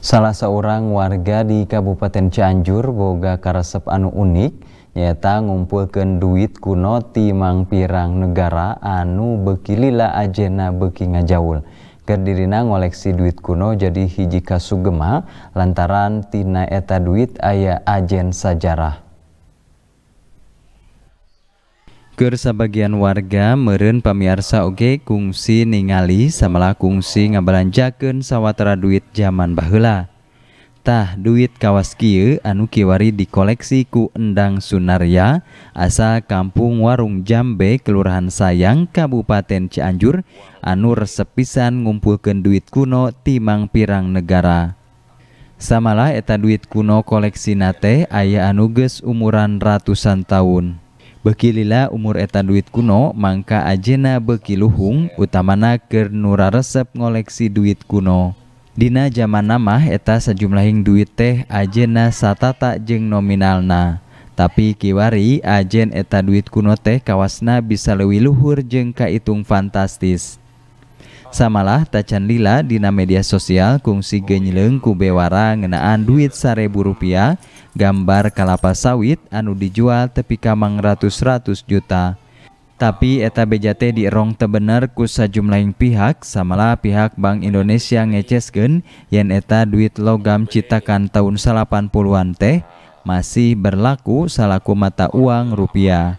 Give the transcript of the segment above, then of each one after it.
Salah seorang warga di Kabupaten Cianjur boga karesep anu unik nyata ngumpulkan duit kuno timang pirang negara anu bekilila ajena beki ngajaul. Gerdirina ngoleksi duit kuno jadi hiji kasugema lantaran tina eta duit ayah ajen sajarah. sebagian warga merun pemiar sauoge kungsi ningali samala kugsi ngabelanjakeun sawwatera duit zaman Bala. Tah duit Kawaskiye anukiwari di koleksi ku Endang Sunaria, asa Kampung Warung Jambe Kelurahan Sayaang Kabupaten Cianjur, anur sepisan ngumpulken duit kuno Timang Piranggara. Samalah eta duit kuno koleksi natete ayah anuges umuran ratusan tahun. Bekilila umur etan duit kuno maka ajena bekilluung utamanaker nura resep ngoleksi duit kuno. Dina zaman namamah eta sejumlahing duit teh ajena satata jeng nominal na. Ta kiwari ajen eta duit kuno teh kawasna bisa lewih luhur jeng Ka itung fantastis. Samalah tacan lila dina media sosial kungsi genyeleng kubewara ngenaan duit sarebu rupiah gambar kalapa sawit anu dijual tepi kamang ratus-ratus juta. Tapi eta bejate di rong tebener ku sajumlahin pihak samalah pihak Bank Indonesia ngecesken yen eta duit logam citakan tahun 80-an teh masih berlaku salaku mata uang rupiah.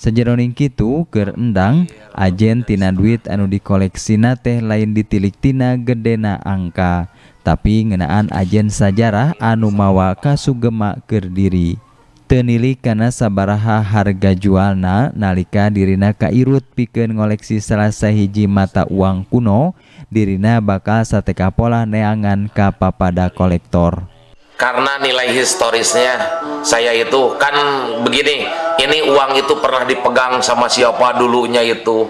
sajaron kitu, kerendang, ajentinana duit anu dileksi na teh lain ditiliktinagedena angka, tapi ngenaan ajen sajarah anu mawa kas suugemakkerdiri. Tenili karena saabaha harga jualna nalika dina Kairrut pike ngoleksi Selasa hiji mata uang kuno, Dina bakal sateeka pola neangan kap pada kolektor. karena nilai historisnya saya itu kan begini ini uang itu pernah dipegang sama siapa dulunya itu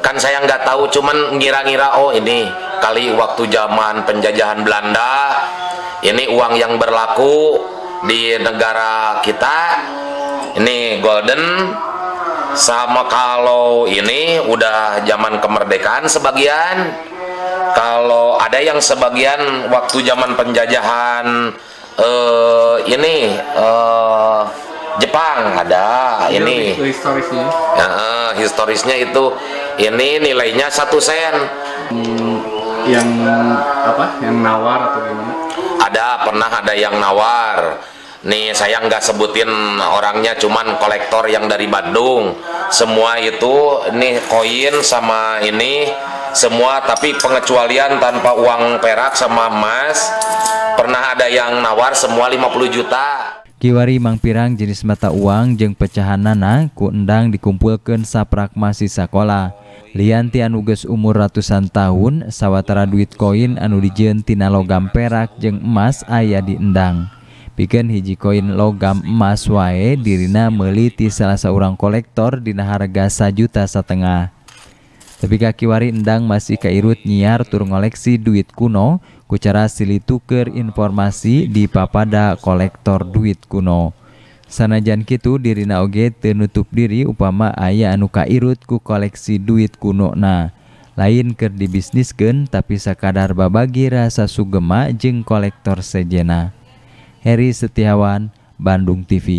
kan saya nggak tahu cuman ngira-ngira oh ini kali waktu zaman penjajahan Belanda ini uang yang berlaku di negara kita ini golden sama kalau ini udah zaman kemerdekaan sebagian kalau ada yang sebagian waktu zaman penjajahan uh, ini uh, Jepang ada ya, ini historisnya historisnya itu ini nilainya satu sen hmm, yang apa yang nawar atau gimana ada pernah ada yang nawar nih saya nggak sebutin orangnya cuman kolektor yang dari Bandung semua itu nih koin sama ini semua tapi pengecualian tanpa uang perak sama emas pernah ada yang nawar semua 50 juta Kiwari mangpirang jenis mata uang pecahan nana ku endang dikumpulkan saprak masih sekolah. Lianti anu umur ratusan tahun sawatara duit koin anu dijieun tina logam perak jeng emas ayah di endang. Pikeun hiji koin logam emas wae dirina meliti salah seorang kolektor dina harga sajuta setengah. Tapi kaki wari endang masih kairut nyiar tur ngoleksi duit kuno, kucara sili tuker informasi di papada kolektor duit kuno. Sanajan kitu dirina oge tenutup diri upama ayah anu kairut ku koleksi duit kuno na. Lain ker di bisnis gen, tapi sakadar babagi rasa sugema jeng kolektor sejena. Heri Setiawan, Bandung TV.